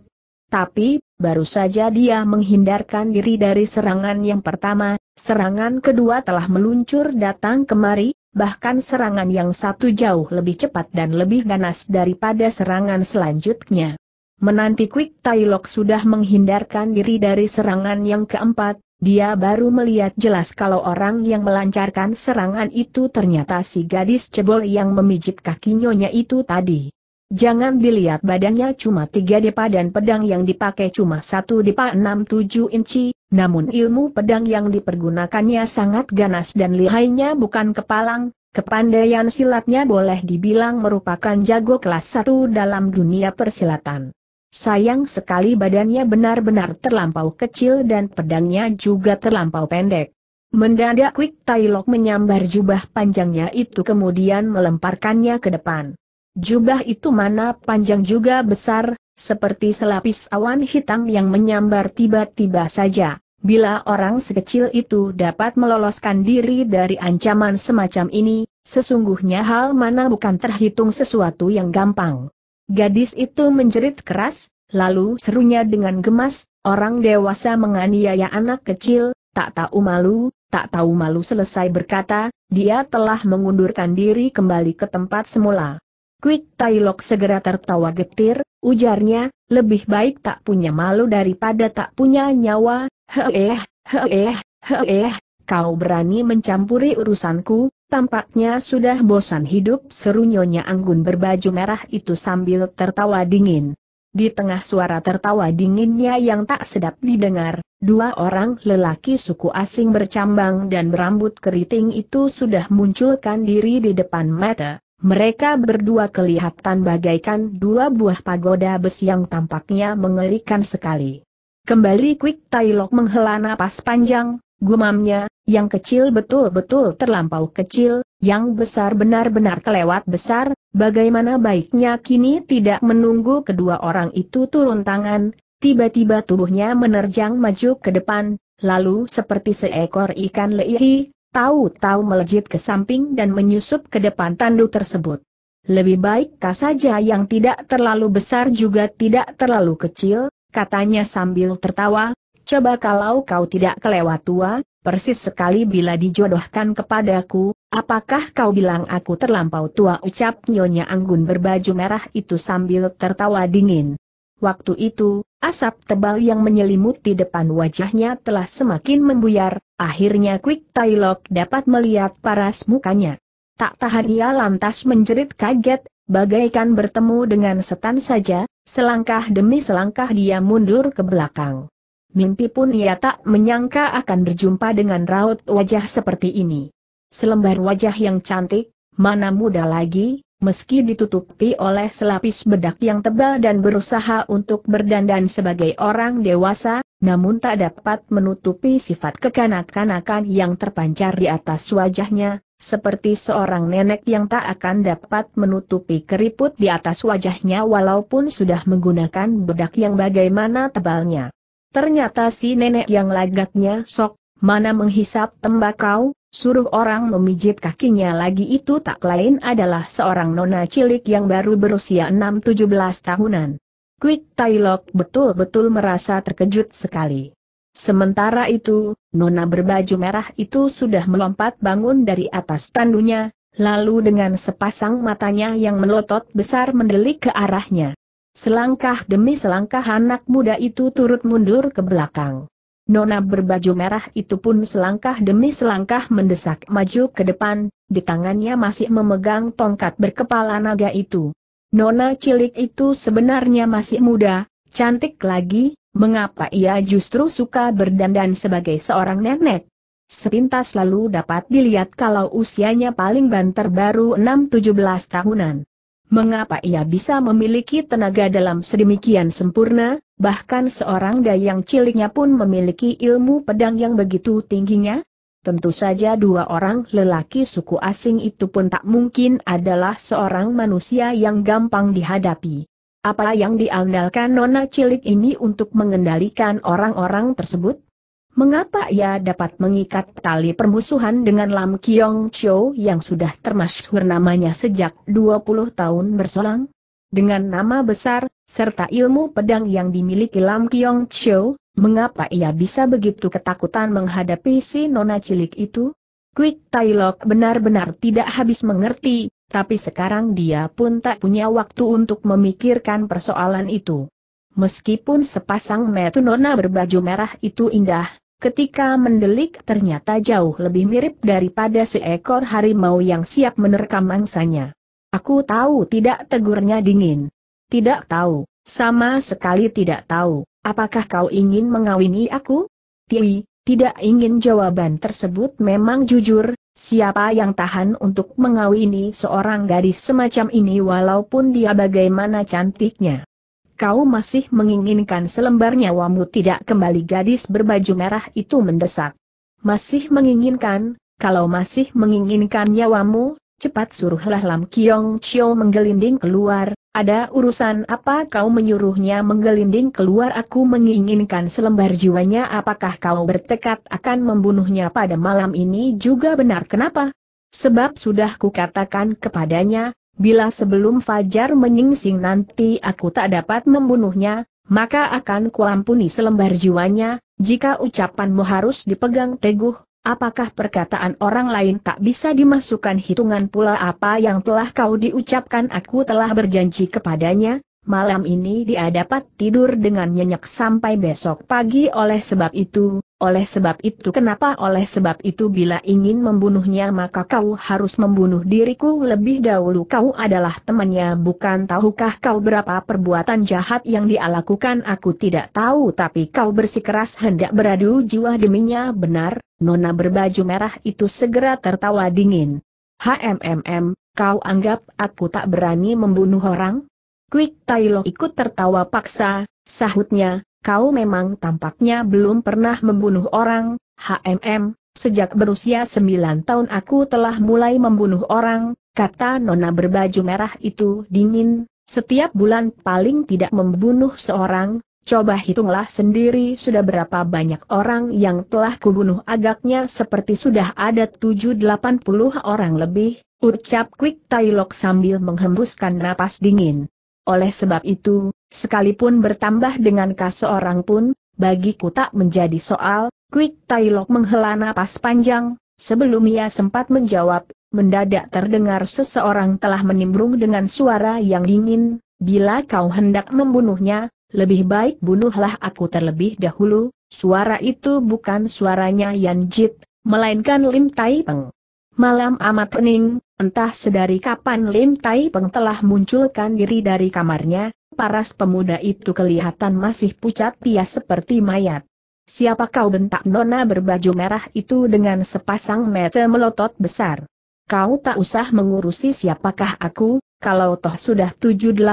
Tapi, baru saja dia menghindarkan diri dari serangan yang pertama, serangan kedua telah meluncur datang kemari, bahkan serangan yang satu jauh lebih cepat dan lebih ganas daripada serangan selanjutnya. Menanti Quick Tailok sudah menghindarkan diri dari serangan yang keempat, dia baru melihat jelas kalau orang yang melancarkan serangan itu ternyata si gadis cebol yang memijit kakinya itu tadi. Jangan dilihat badannya cuma tiga depa dan pedang yang dipakai cuma satu depa enam tujuh inci, namun ilmu pedang yang dipergunakannya sangat ganas dan lihainya bukan kepalang, kepandaian silatnya boleh dibilang merupakan jago kelas satu dalam dunia persilatan. Sayang sekali badannya benar-benar terlampau kecil dan pedangnya juga terlampau pendek. Mendadak Quick Tailok menyambar jubah panjangnya itu kemudian melemparkannya ke depan. Jubah itu mana panjang juga besar, seperti selapis awan hitam yang menyambar tiba-tiba saja. Bila orang sekecil itu dapat meloloskan diri dari ancaman semacam ini, sesungguhnya hal mana bukan terhitung sesuatu yang gampang. Gadis itu menjerit keras, lalu serunya dengan gemas, orang dewasa menganiaya anak kecil, tak tahu malu, tak tahu malu selesai berkata, dia telah mengundurkan diri kembali ke tempat semula. Quick Tailok segera tertawa getir, ujarnya, lebih baik tak punya malu daripada tak punya nyawa, heeh, heeh, heeh, kau berani mencampuri urusanku, tampaknya sudah bosan hidup seru Nyonya Anggun berbaju merah itu sambil tertawa dingin. Di tengah suara tertawa dinginnya yang tak sedap didengar, dua orang lelaki suku asing bercambang dan berambut keriting itu sudah munculkan diri di depan mata. Mereka berdua kelihatan bagaikan dua buah pagoda besi yang tampaknya mengerikan sekali. Kembali Quick Tailok menghela napas panjang, gumamnya, yang kecil betul-betul terlampau kecil, yang besar benar-benar kelewat besar, bagaimana baiknya kini tidak menunggu kedua orang itu turun tangan, tiba-tiba tubuhnya menerjang maju ke depan, lalu seperti seekor ikan leihi, tahu-tahu melejit ke samping dan menyusup ke depan tandu tersebut. Lebih baik kah saja yang tidak terlalu besar juga tidak terlalu kecil, katanya sambil tertawa, coba kalau kau tidak kelewat tua, persis sekali bila dijodohkan kepadaku, apakah kau bilang aku terlampau tua ucap Nyonya Anggun berbaju merah itu sambil tertawa dingin. Waktu itu, Asap tebal yang menyelimuti depan wajahnya telah semakin membuyar, akhirnya Quick Tailok dapat melihat paras mukanya. Tak tahan ia lantas menjerit kaget, bagaikan bertemu dengan setan saja, selangkah demi selangkah dia mundur ke belakang. Mimpi pun ia tak menyangka akan berjumpa dengan raut wajah seperti ini. Selembar wajah yang cantik, mana muda lagi, meski ditutupi oleh selapis bedak yang tebal dan berusaha untuk berdandan sebagai orang dewasa, namun tak dapat menutupi sifat kekanak-kanakan yang terpancar di atas wajahnya, seperti seorang nenek yang tak akan dapat menutupi keriput di atas wajahnya walaupun sudah menggunakan bedak yang bagaimana tebalnya. Ternyata si nenek yang lagaknya sok, mana menghisap tembakau, Suruh orang memijit kakinya lagi itu tak lain adalah seorang nona cilik yang baru berusia 6-17 tahunan. Quick Tailok betul-betul merasa terkejut sekali. Sementara itu, nona berbaju merah itu sudah melompat bangun dari atas tandunya, lalu dengan sepasang matanya yang melotot besar mendelik ke arahnya. Selangkah demi selangkah anak muda itu turut mundur ke belakang. Nona berbaju merah itu pun selangkah demi selangkah mendesak maju ke depan, di tangannya masih memegang tongkat berkepala naga itu. Nona cilik itu sebenarnya masih muda, cantik lagi, mengapa ia justru suka berdandan sebagai seorang nenek? Sepintas lalu dapat dilihat kalau usianya paling banter baru 6-17 tahunan. Mengapa ia bisa memiliki tenaga dalam sedemikian sempurna, Bahkan seorang dayang ciliknya pun memiliki ilmu pedang yang begitu tingginya. Tentu saja dua orang lelaki suku asing itu pun tak mungkin adalah seorang manusia yang gampang dihadapi. Apa yang diandalkan nona cilik ini untuk mengendalikan orang-orang tersebut? Mengapa ia dapat mengikat tali permusuhan dengan Lam Kiong Chou yang sudah termasyhur namanya sejak 20 tahun berselang? Dengan nama besar, serta ilmu pedang yang dimiliki Lam Kiong Chou, mengapa ia bisa begitu ketakutan menghadapi si nona cilik itu? Quick Tailok benar-benar tidak habis mengerti, tapi sekarang dia pun tak punya waktu untuk memikirkan persoalan itu. Meskipun sepasang metu nona berbaju merah itu indah, ketika mendelik ternyata jauh lebih mirip daripada seekor harimau yang siap menerkam mangsanya. Aku tahu tidak tegurnya dingin. Tidak tahu, sama sekali tidak tahu, apakah kau ingin mengawini aku? Tiwi, tidak ingin jawaban tersebut memang jujur, siapa yang tahan untuk mengawini seorang gadis semacam ini walaupun dia bagaimana cantiknya? Kau masih menginginkan selembar nyawamu tidak kembali gadis berbaju merah itu mendesak. Masih menginginkan, kalau masih menginginkan nyawamu, Cepat suruhlah Lam Kiong Chio menggelinding keluar, ada urusan apa kau menyuruhnya menggelinding keluar aku menginginkan selembar jiwanya apakah kau bertekad akan membunuhnya pada malam ini juga benar kenapa? Sebab sudah kukatakan kepadanya, bila sebelum Fajar menyingsing nanti aku tak dapat membunuhnya, maka akan kuampuni selembar jiwanya, jika ucapanmu harus dipegang teguh, Apakah perkataan orang lain tak bisa dimasukkan hitungan pula apa yang telah kau diucapkan aku telah berjanji kepadanya, Malam ini dia dapat tidur dengan nyenyak sampai besok pagi oleh sebab itu, oleh sebab itu kenapa oleh sebab itu bila ingin membunuhnya maka kau harus membunuh diriku lebih dahulu kau adalah temannya bukan tahukah kau berapa perbuatan jahat yang dia lakukan aku tidak tahu tapi kau bersikeras hendak beradu jiwa deminya benar, nona berbaju merah itu segera tertawa dingin. HMMM, kau anggap aku tak berani membunuh orang? Quick Lo ikut tertawa paksa, sahutnya, kau memang tampaknya belum pernah membunuh orang, HMM, sejak berusia 9 tahun aku telah mulai membunuh orang, kata nona berbaju merah itu dingin, setiap bulan paling tidak membunuh seorang, coba hitunglah sendiri sudah berapa banyak orang yang telah kubunuh agaknya seperti sudah ada 7-80 orang lebih, ucap Quick Tailok sambil menghembuskan napas dingin. Oleh sebab itu, sekalipun bertambah dengan kas seorang pun, bagi ku tak menjadi soal, Quick Tailok menghela napas panjang, sebelum ia sempat menjawab, mendadak terdengar seseorang telah menimbrung dengan suara yang dingin, bila kau hendak membunuhnya, lebih baik bunuhlah aku terlebih dahulu, suara itu bukan suaranya Yan Jit, melainkan Lim Tai Peng. Malam amat pening, entah sedari kapan Lim Tai Peng telah munculkan diri dari kamarnya, paras pemuda itu kelihatan masih pucat pias seperti mayat. Siapa kau bentak nona berbaju merah itu dengan sepasang mata melotot besar. Kau tak usah mengurusi siapakah aku, kalau toh sudah 780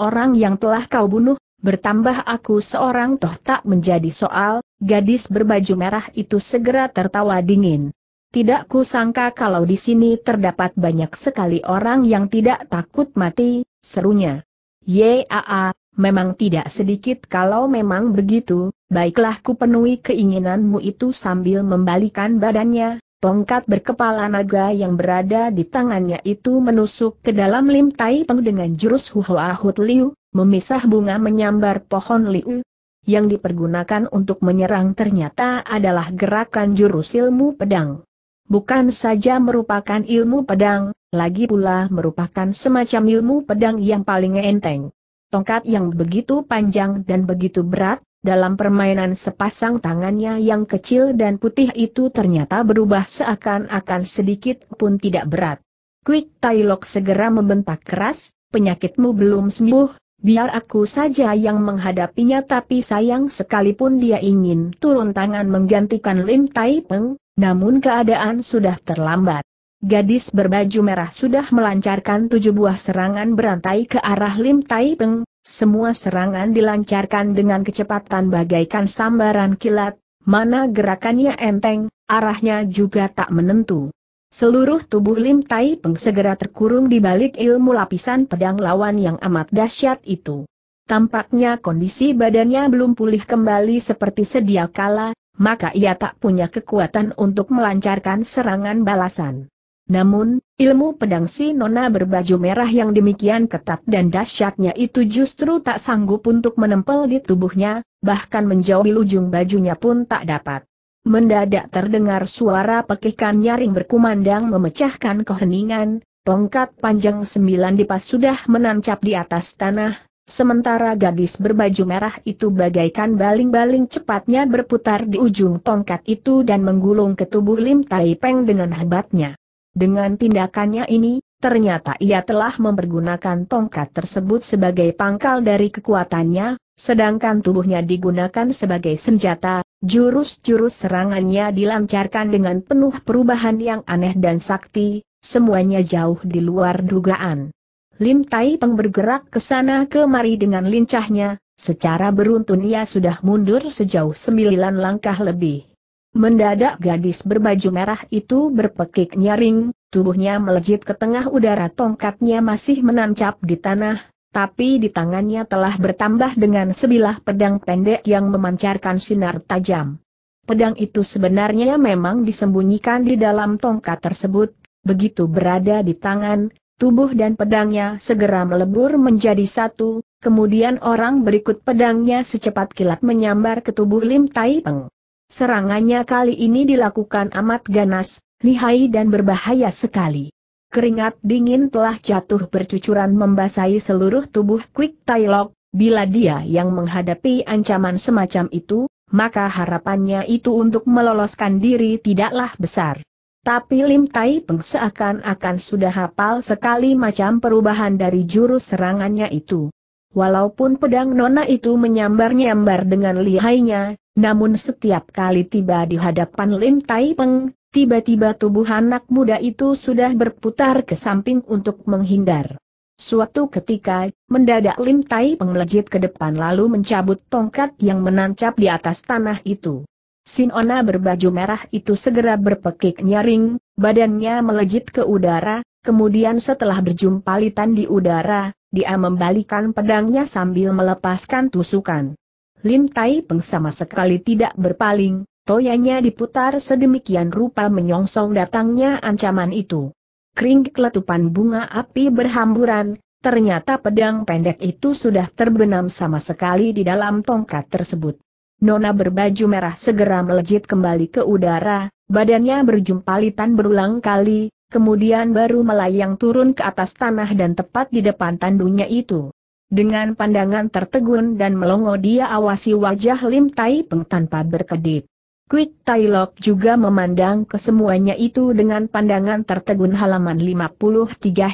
orang yang telah kau bunuh, bertambah aku seorang toh tak menjadi soal, gadis berbaju merah itu segera tertawa dingin. Tidak kusangka kalau di sini terdapat banyak sekali orang yang tidak takut mati, serunya. Yaa, memang tidak sedikit kalau memang begitu, baiklah ku penuhi keinginanmu itu sambil membalikan badannya, tongkat berkepala naga yang berada di tangannya itu menusuk ke dalam lim tai peng dengan jurus huhua hut liu, memisah bunga menyambar pohon liu, yang dipergunakan untuk menyerang ternyata adalah gerakan jurus ilmu pedang bukan saja merupakan ilmu pedang, lagi pula merupakan semacam ilmu pedang yang paling enteng. Tongkat yang begitu panjang dan begitu berat, dalam permainan sepasang tangannya yang kecil dan putih itu ternyata berubah seakan-akan sedikit pun tidak berat. Quick Tailok segera membentak keras, penyakitmu belum sembuh, biar aku saja yang menghadapinya tapi sayang sekalipun dia ingin turun tangan menggantikan Lim Tai Peng, namun keadaan sudah terlambat. Gadis berbaju merah sudah melancarkan tujuh buah serangan berantai ke arah Lim Tai Peng, semua serangan dilancarkan dengan kecepatan bagaikan sambaran kilat, mana gerakannya enteng, arahnya juga tak menentu. Seluruh tubuh Lim Tai Peng segera terkurung di balik ilmu lapisan pedang lawan yang amat dahsyat itu. Tampaknya kondisi badannya belum pulih kembali seperti sedia kala, maka ia tak punya kekuatan untuk melancarkan serangan balasan. Namun, ilmu pedang si Nona berbaju merah yang demikian ketat dan dahsyatnya itu justru tak sanggup untuk menempel di tubuhnya, bahkan menjauhi ujung bajunya pun tak dapat. Mendadak terdengar suara pekikan nyaring berkumandang memecahkan keheningan, tongkat panjang sembilan dipas sudah menancap di atas tanah, sementara gadis berbaju merah itu bagaikan baling-baling cepatnya berputar di ujung tongkat itu dan menggulung ke tubuh Lim Tai Peng dengan hebatnya. Dengan tindakannya ini, ternyata ia telah mempergunakan tongkat tersebut sebagai pangkal dari kekuatannya, sedangkan tubuhnya digunakan sebagai senjata, Jurus-jurus serangannya dilancarkan dengan penuh perubahan yang aneh dan sakti, semuanya jauh di luar dugaan. Lim Tai Peng bergerak ke sana kemari dengan lincahnya, secara beruntun ia sudah mundur sejauh sembilan langkah lebih. Mendadak gadis berbaju merah itu berpekik nyaring, tubuhnya melejit ke tengah udara tongkatnya masih menancap di tanah, tapi di tangannya telah bertambah dengan sebilah pedang pendek yang memancarkan sinar tajam. Pedang itu sebenarnya memang disembunyikan di dalam tongkat tersebut, begitu berada di tangan, tubuh dan pedangnya segera melebur menjadi satu, kemudian orang berikut pedangnya secepat kilat menyambar ke tubuh Lim Tai Peng. Serangannya kali ini dilakukan amat ganas, lihai dan berbahaya sekali. Keringat dingin telah jatuh bercucuran membasahi seluruh tubuh Quick Tailok, bila dia yang menghadapi ancaman semacam itu, maka harapannya itu untuk meloloskan diri tidaklah besar. Tapi Lim Tai Peng seakan-akan sudah hafal sekali macam perubahan dari jurus serangannya itu. Walaupun pedang nona itu menyambar-nyambar dengan lihainya, namun setiap kali tiba di hadapan Lim Tai Peng, Tiba-tiba tubuh anak muda itu sudah berputar ke samping untuk menghindar. Suatu ketika, mendadak Lim Tai Peng ke depan lalu mencabut tongkat yang menancap di atas tanah itu. Sinona berbaju merah itu segera berpekik nyaring, badannya melejit ke udara, kemudian setelah berjumpa litan di udara, dia membalikan pedangnya sambil melepaskan tusukan. Lim Tai Peng sama sekali tidak berpaling, Toyanya diputar sedemikian rupa menyongsong datangnya ancaman itu. Kering letupan bunga api berhamburan, ternyata pedang pendek itu sudah terbenam sama sekali di dalam tongkat tersebut. Nona berbaju merah segera melejit kembali ke udara, badannya berjumpalitan berulang kali, kemudian baru melayang turun ke atas tanah dan tepat di depan tandunya itu. Dengan pandangan tertegun dan melongo dia awasi wajah Lim Tai Peng tanpa berkedip. Quick Tailok juga memandang kesemuanya itu dengan pandangan tertegun halaman 53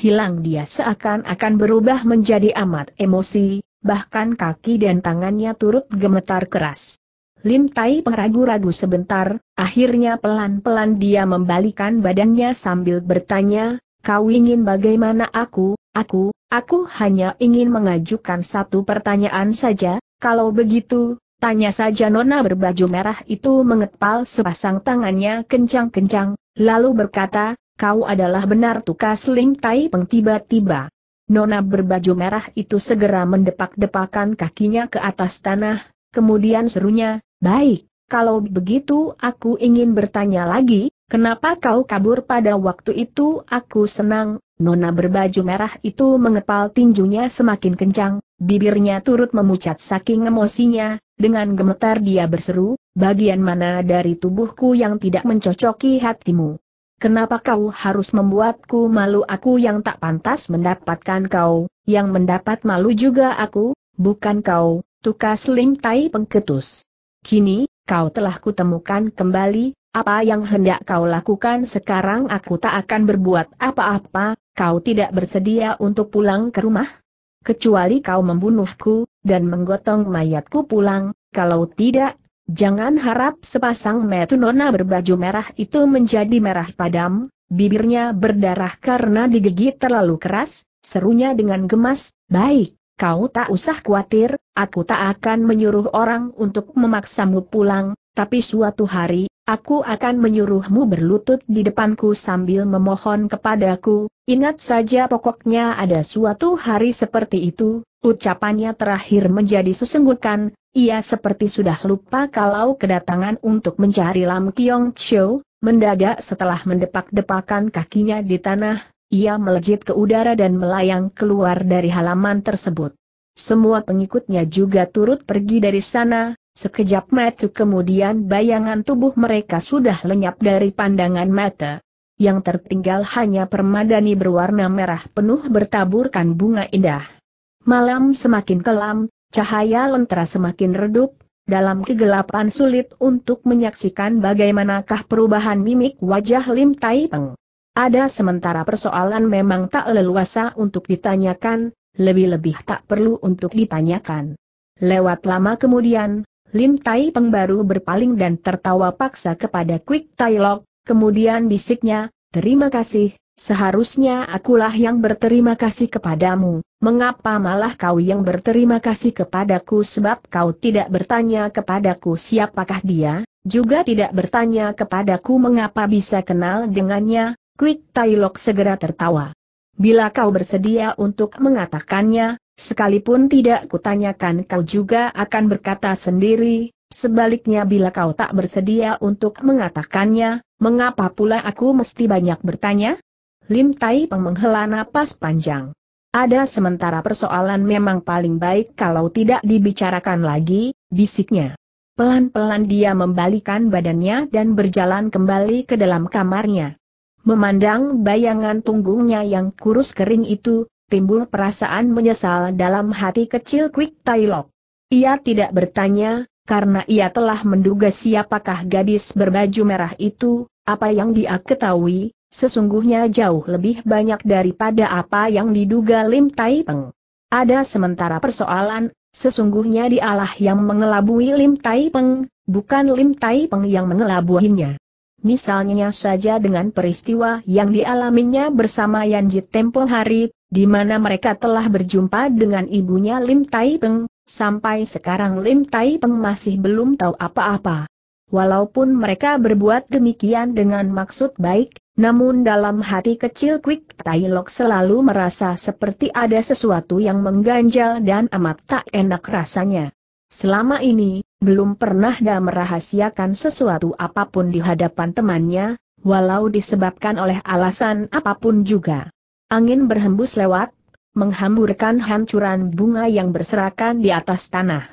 hilang dia seakan-akan berubah menjadi amat emosi, bahkan kaki dan tangannya turut gemetar keras. Lim Tai ragu-ragu sebentar, akhirnya pelan-pelan dia membalikan badannya sambil bertanya, kau ingin bagaimana aku, aku, aku hanya ingin mengajukan satu pertanyaan saja, kalau begitu, Tanya saja nona berbaju merah itu mengepal sepasang tangannya kencang-kencang, lalu berkata, kau adalah benar tukas Ling Tai Peng tiba-tiba. Nona berbaju merah itu segera mendepak-depakan kakinya ke atas tanah, kemudian serunya, baik, kalau begitu aku ingin bertanya lagi, kenapa kau kabur pada waktu itu aku senang, Nona berbaju merah itu mengepal tinjunya semakin kencang, bibirnya turut memucat saking emosinya, dengan gemetar dia berseru, bagian mana dari tubuhku yang tidak mencocoki hatimu? Kenapa kau harus membuatku malu aku yang tak pantas mendapatkan kau, yang mendapat malu juga aku, bukan kau, tukas Lim Tai pengketus. Kini, kau telah kutemukan kembali, apa yang hendak kau lakukan sekarang aku tak akan berbuat apa-apa, kau tidak bersedia untuk pulang ke rumah? kecuali kau membunuhku, dan menggotong mayatku pulang, kalau tidak, jangan harap sepasang metunona berbaju merah itu menjadi merah padam, bibirnya berdarah karena digigit terlalu keras, serunya dengan gemas, baik, kau tak usah khawatir, aku tak akan menyuruh orang untuk memaksamu pulang, tapi suatu hari, aku akan menyuruhmu berlutut di depanku sambil memohon kepadaku, ingat saja pokoknya ada suatu hari seperti itu, ucapannya terakhir menjadi sesenggukan, ia seperti sudah lupa kalau kedatangan untuk mencari Lam Kiong Chiu, mendadak setelah mendepak-depakan kakinya di tanah, ia melejit ke udara dan melayang keluar dari halaman tersebut. Semua pengikutnya juga turut pergi dari sana, Sekejap mata kemudian bayangan tubuh mereka sudah lenyap dari pandangan mata. Yang tertinggal hanya permadani berwarna merah penuh bertaburkan bunga indah. Malam semakin kelam, cahaya lentera semakin redup, dalam kegelapan sulit untuk menyaksikan bagaimanakah perubahan mimik wajah Lim Tai Peng. Ada sementara persoalan memang tak leluasa untuk ditanyakan, lebih-lebih tak perlu untuk ditanyakan. Lewat lama kemudian, Lim Tai Peng baru berpaling dan tertawa paksa kepada Quick Tai Lok, kemudian bisiknya, terima kasih, seharusnya akulah yang berterima kasih kepadamu, mengapa malah kau yang berterima kasih kepadaku sebab kau tidak bertanya kepadaku siapakah dia, juga tidak bertanya kepadaku mengapa bisa kenal dengannya, Quick Tai Lok segera tertawa. Bila kau bersedia untuk mengatakannya, Sekalipun tidak kutanyakan kau juga akan berkata sendiri, sebaliknya bila kau tak bersedia untuk mengatakannya, mengapa pula aku mesti banyak bertanya? Lim Tai Peng menghela napas panjang. Ada sementara persoalan memang paling baik kalau tidak dibicarakan lagi, bisiknya. Pelan-pelan dia membalikan badannya dan berjalan kembali ke dalam kamarnya. Memandang bayangan tunggungnya yang kurus kering itu, timbul perasaan menyesal dalam hati kecil Quick Tailok. Ia tidak bertanya, karena ia telah menduga siapakah gadis berbaju merah itu, apa yang dia ketahui, sesungguhnya jauh lebih banyak daripada apa yang diduga Lim Tai Peng. Ada sementara persoalan, sesungguhnya dialah yang mengelabui Lim Tai Peng, bukan Lim Tai Peng yang mengelabuhinya. Misalnya saja dengan peristiwa yang dialaminya bersama Yanji tempo hari, di mana mereka telah berjumpa dengan ibunya Lim Tai Peng, sampai sekarang Lim Tai Peng masih belum tahu apa-apa. Walaupun mereka berbuat demikian dengan maksud baik, namun dalam hati kecil Quick Tai Lok selalu merasa seperti ada sesuatu yang mengganjal dan amat tak enak rasanya. Selama ini, belum pernah dia merahasiakan sesuatu apapun di hadapan temannya, walau disebabkan oleh alasan apapun juga. Angin berhembus lewat, menghamburkan hancuran bunga yang berserakan di atas tanah.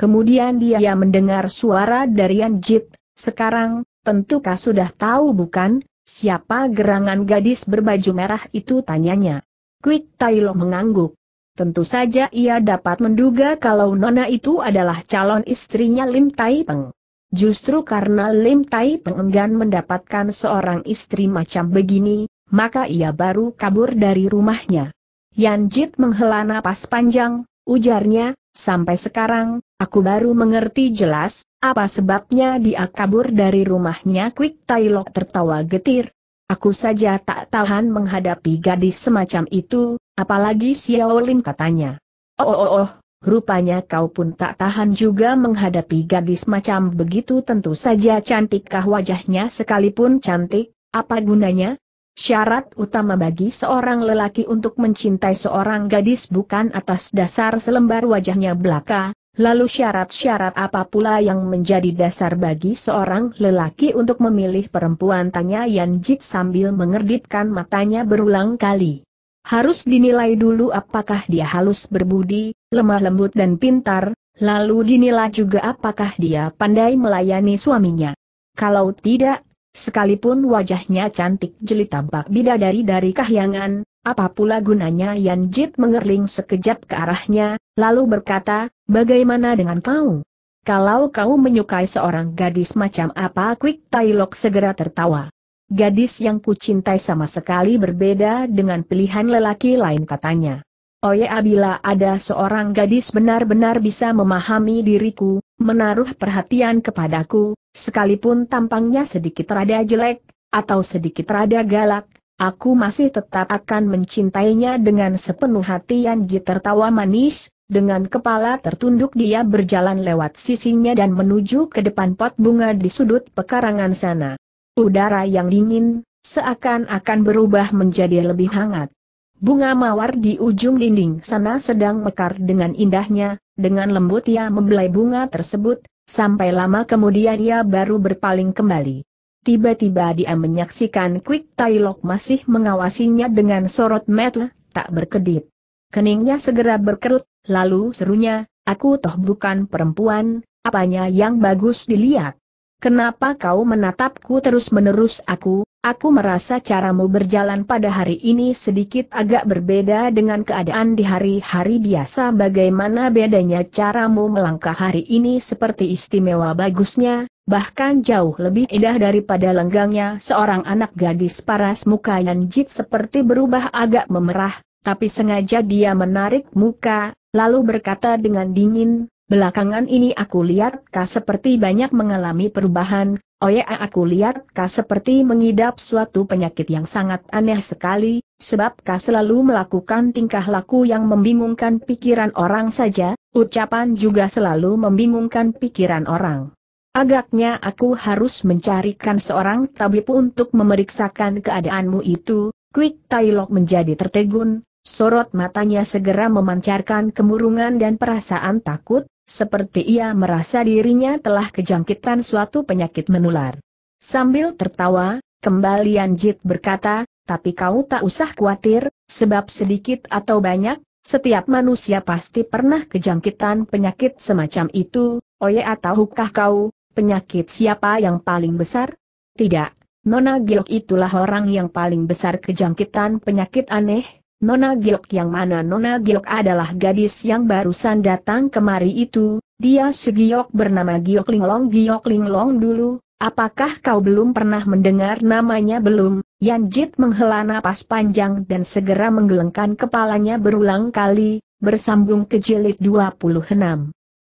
Kemudian dia mendengar suara dari Anjit, sekarang, tentu kau sudah tahu bukan, siapa gerangan gadis berbaju merah itu tanyanya. Quick Tailo mengangguk. Tentu saja ia dapat menduga kalau Nona itu adalah calon istrinya Lim Tai Peng. Justru karena Lim Tai Peng enggan mendapatkan seorang istri macam begini, maka ia baru kabur dari rumahnya. Yan Jit menghela napas panjang, ujarnya, sampai sekarang, aku baru mengerti jelas, apa sebabnya dia kabur dari rumahnya Quick Tailok tertawa getir. Aku saja tak tahan menghadapi gadis semacam itu, apalagi Xiao Lin katanya. Oh oh oh, oh. Rupanya kau pun tak tahan juga menghadapi gadis macam begitu tentu saja cantikkah wajahnya sekalipun cantik, apa gunanya? Syarat utama bagi seorang lelaki untuk mencintai seorang gadis bukan atas dasar selembar wajahnya belaka, lalu syarat-syarat apa pula yang menjadi dasar bagi seorang lelaki untuk memilih perempuan tanya Yan Jik sambil mengerdipkan matanya berulang kali. Harus dinilai dulu apakah dia halus berbudi, lemah lembut dan pintar, lalu dinilai juga apakah dia pandai melayani suaminya. Kalau tidak, Sekalipun wajahnya cantik jeli tampak bidadari dari kahyangan, apa pula gunanya Yan Jit mengerling sekejap ke arahnya, lalu berkata, bagaimana dengan kau? Kalau kau menyukai seorang gadis macam apa Quick Lok segera tertawa. Gadis yang kucintai sama sekali berbeda dengan pilihan lelaki lain katanya. Oh ya bila ada seorang gadis benar-benar bisa memahami diriku, menaruh perhatian kepadaku, sekalipun tampangnya sedikit rada jelek, atau sedikit rada galak, aku masih tetap akan mencintainya dengan sepenuh hati Yanji tertawa manis, dengan kepala tertunduk dia berjalan lewat sisinya dan menuju ke depan pot bunga di sudut pekarangan sana. Udara yang dingin, seakan-akan berubah menjadi lebih hangat. Bunga mawar di ujung dinding sana sedang mekar dengan indahnya, dengan lembut ia membelai bunga tersebut, sampai lama kemudian ia baru berpaling kembali. Tiba-tiba dia menyaksikan Quick Tailok masih mengawasinya dengan sorot mata, tak berkedip. Keningnya segera berkerut, lalu serunya, aku toh bukan perempuan, apanya yang bagus dilihat. Kenapa kau menatapku terus-menerus aku, Aku merasa caramu berjalan pada hari ini sedikit agak berbeda dengan keadaan di hari-hari biasa bagaimana bedanya caramu melangkah hari ini seperti istimewa bagusnya, bahkan jauh lebih indah daripada lenggangnya seorang anak gadis paras muka yang jit seperti berubah agak memerah, tapi sengaja dia menarik muka, lalu berkata dengan dingin, Belakangan ini aku lihat kau seperti banyak mengalami perubahan, Oh ya, aku lihat kau seperti mengidap suatu penyakit yang sangat aneh sekali, sebab kau selalu melakukan tingkah laku yang membingungkan pikiran orang saja, ucapan juga selalu membingungkan pikiran orang. Agaknya aku harus mencarikan seorang tabib untuk memeriksakan keadaanmu itu, Quick Tailok menjadi tertegun, sorot matanya segera memancarkan kemurungan dan perasaan takut, seperti ia merasa dirinya telah kejangkitan suatu penyakit menular. Sambil tertawa, kembalian Jit berkata, tapi kau tak usah khawatir, sebab sedikit atau banyak, setiap manusia pasti pernah kejangkitan penyakit semacam itu, oye ataukah kau, penyakit siapa yang paling besar? Tidak, Nona Gilok itulah orang yang paling besar kejangkitan penyakit aneh, Nona Gilok yang mana Nona Gilok adalah gadis yang barusan datang kemari itu, dia segiok bernama Giok Linglong Giok Linglong dulu, apakah kau belum pernah mendengar namanya belum? Yan Jit menghela napas panjang dan segera menggelengkan kepalanya berulang kali, bersambung ke jilid 26.